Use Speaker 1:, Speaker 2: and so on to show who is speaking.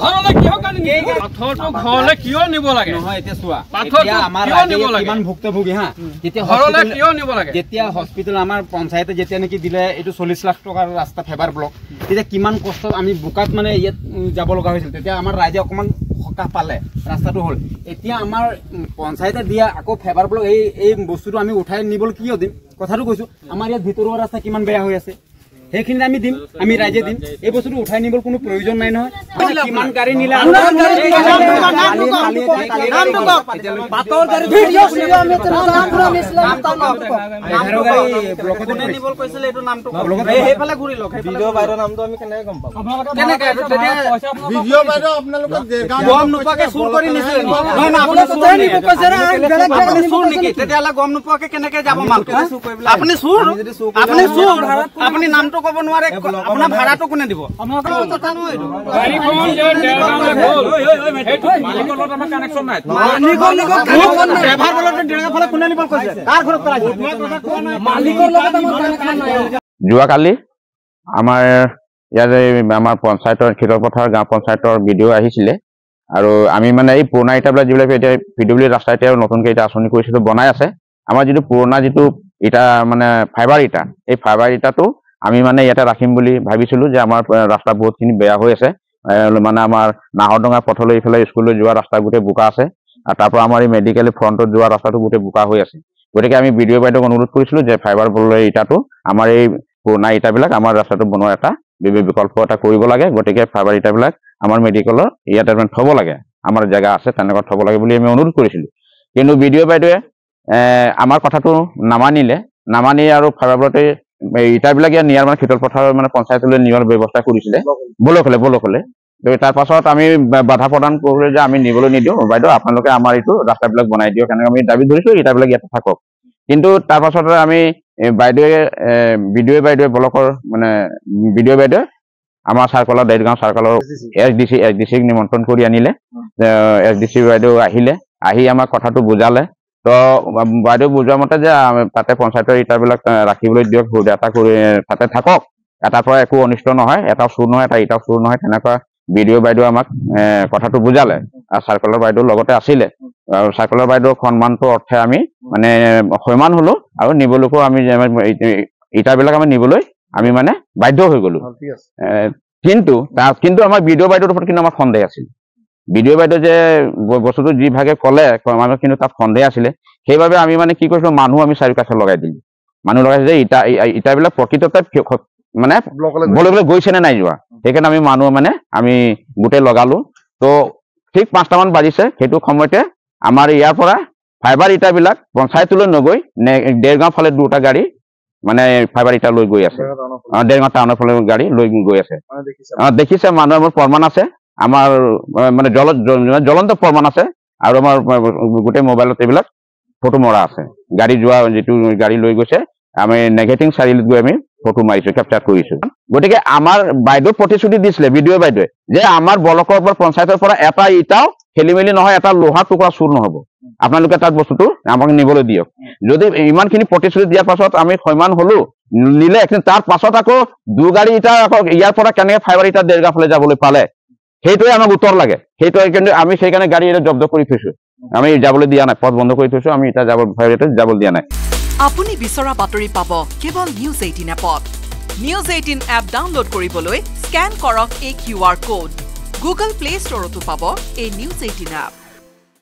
Speaker 1: বোকাত মানে ইয়াত যাব লগা হৈছিল তেতিয়া আমাৰ ৰাইজে অকমান সকাহ পালে ৰাস্তাটো হল এতিয়া আমাৰ পঞ্চায়তে দিয়া আকৌ ফেবাৰ ব্লক এই এই বস্তুটো আমি উঠাই নিবলৈ কিয় দিম কথাটো কৈছো আমাৰ ইয়াত ভিতৰুৱা ৰাস্তা কিমান বেয়া হৈ আছে সেইখিনি আমি দিম আমি ৰাইজে দিম এই বস্তুটো উঠাই নিবলৈ কোনো প্ৰয়োজন নাই নহয় আপুনি নামটো ভাড়াটো কব নোৱাৰে আপোনাৰ ভাড়াটো কোনে দিব যোৱাকালি আমাৰ ইয়াত এই আমাৰ পঞ্চায়তৰ খেতৰপথাৰ গাঁও পঞ্চায়তৰ বি ডি অ' আহিছিলে আৰু আমি মানে এই পুৰণা ইটাবিলাক যিবিলাক এতিয়া পি ডব্লিউ ৰাস্তা এতিয়া নতুনকৈ এতিয়া আঁচনি কৰিছে বনাই আছে আমাৰ যিটো পুৰণা যিটো ইটা মানে ফাইবাৰ ইটা এই ফাইবাৰ ইটাটো আমি মানে ইয়াতে ৰাখিম বুলি ভাবিছিলোঁ যে আমাৰ ৰাস্তা বহুতখিনি বেয়া হৈ আছে মানে আমাৰ নাহৰডঙা পথলৈ এইফালে স্কুললৈ যোৱা ৰাস্তা গোটেই বোকা আছে আৰু তাৰপৰা আমাৰ এই মেডিকেল ফ্ৰণ্টত যোৱা ৰাস্তাটো গোটেই বোকা হৈ আছে গতিকে আমি বি ডি অ' বাইদেউক অনুৰোধ কৰিছিলোঁ যে ফাইবাৰ বলৰ ইটাটো আমাৰ এই পুৰণা ইটাবিলাক আমাৰ ৰাস্তাটো বনোৱাৰ এটা বিকল্প এটা কৰিব লাগে গতিকে ফাইবাৰ ইটাবিলাক আমাৰ মেডিকেলৰ ইয়াতে মানে থ'ব লাগে আমাৰ জেগা আছে তেনেকুৱা থ'ব লাগে বুলি আমি অনুৰোধ কৰিছিলোঁ কিন্তু বি ডি অ' বাইদেৱে আমাৰ কথাটো নামানিলে নামানি আৰু ফাইবাৰ বলতেই ইটাবিলাক ইয়াত নিয়াৰ মানে খেতল পথাৰৰ মানে পঞ্চায়তলৈ নিয়াৰ ব্যৱস্থা কৰিছিলে বলসলে বলসলে গতিকে তাৰপাছত আমি বাধা প্ৰদান কৰিলোঁ যে আমি নিবলৈ নিদিওঁ বাইদেউ আপোনালোকে আমাৰ এইটো ৰাস্তাবিলাক বনাই দিয়ক কেনেকৈ আমি দাবী ধৰিছোঁ ইটাবিলাক ইয়াতে থাকক কিন্তু তাৰপাছতে আমি বাইদেৱে বিদুৱে বাইদেৱে ব্লকৰ মানে বিদুৱে বাইদেৱে আমাৰ চাৰ্কলৰ দেৰগাঁও চাৰ্কলৰ S D C S D চিক নিমন্ত্ৰণ কৰি আনিলে এছ ডি চি বাইদেউ আহিলে আহি আমাক কথাটো বুজালে তো বাইদেউ বুজোৱা মতে যে তাতে পঞ্চায়তৰ বিলাক ৰাখিবলৈ দিয়ক এটা তাতে থাকক এটা পৰা একো অনিষ্ট নহয় এটা চোৰ নহয় এটা ইটা চোৰ নহয় তেনেকুৱা বি ডি বাইদেউ আমাক কথাটো বুজালে আৰু চাৰ্কলৰ বাইদেউ লগতে আছিলে আৰু চাৰ্কলৰ বাইদেউ সন্মানটোৰ অৰ্থে আমি মানে সৈমান হলো আৰু নিবলৈকো আমি বিলাক আমি নিবলৈ আমি মানে বাধ্য হৈ গ'লোঁ কিন্তু কিন্তু আমাৰ বি বাইদেউৰ ওপৰত কিন্তু আমাৰ সন্দেহ আছিল বিডিঅ' বাইদেউ যে বস্তুটো যি ভাগে ক'লে মানুহ কিন্তু তাত সন্দেহ আছিলে সেইবাবে আমি মানে কি কৰিছিলোঁ মানুহ আমি চাৰিওকাষে লগাই দিলোঁ মানুহ লগাই যে ইটা ইটাবিলাক প্ৰকৃততে মানে গৈছে নে নাই যোৱা সেইকাৰণে আমি মানুহ মানে আমি গোটেই লগালো ত' ঠিক পাঁচটামান বাজিছে সেইটো সময়তে আমাৰ ইয়াৰ পৰা ফাইবাৰ ইটাবিলাক পঞ্চায়তলৈ নগৈ নে ডেৰগাঁও ফালে দুটা গাড়ী মানে ফাইবাৰ ইটা লৈ গৈ আছে দেৰগাঁও টাউনৰ ফালে গাড়ী লৈ গৈ আছে অঁ দেখিছে মানুহৰ মোৰ প্ৰমাণ আছে আমাৰ মানে জল জ্বলন্ত প্ৰমাণ আছে আৰু আমাৰ গোটেই মোবাইলত এইবিলাক ফটো মৰা আছে গাড়ী যোৱা যিটো গাড়ী লৈ গৈছে আমি নেগেটিভ চাৰিআলিত গৈ আমি ফটো মাৰিছোঁ কেপচাৰ কৰিছোঁ গতিকে আমাৰ বাইদেউ প্ৰতিশ্ৰুতি দিছিলে বি ডি বাইদেৱে যে আমাৰ ব্লকৰ পৰা পঞ্চায়তৰ পৰা এটা ইটাও খেলি মেলি নহয় এটা লোহাৰ টুকুৰা চুৰ নহ'ব আপোনালোকে তাত বস্তুটো আমাক নিবলৈ দিয়ক যদি ইমান খিনি প্ৰতিশ্ৰুতি দিয়াৰ পাছত আমি সমান হ'লো নিলে তাৰ পাছত আকৌ দুগাড়ী ইটা আকৌ ইয়াৰ পৰা কেনেকৈ ফাইবাৰ ইটা দেৰগাফালে যাবলৈ পালে সেইটোৱে আমাক উত্তৰ লাগে সেইটোৱে কিন্তু আমি সেইকাৰণে গাড়ী এটা জব্দ কৰি থৈছো আমি যাবলৈ দিয়া নাই পথ বন্ধ কৰি থৈছো আমি এটা যাব যাবলৈ দিয়া নাই আপুনি বিচৰা বাতৰি পাব কেৱল নিউজ এইটিন এপত নিউজ এইটিন এপ ডাউনলোড কৰিবলৈ স্কেন কৰক এই Q R code Google play ষ্টৰতো পাব এই নিউজ এইটিন এপ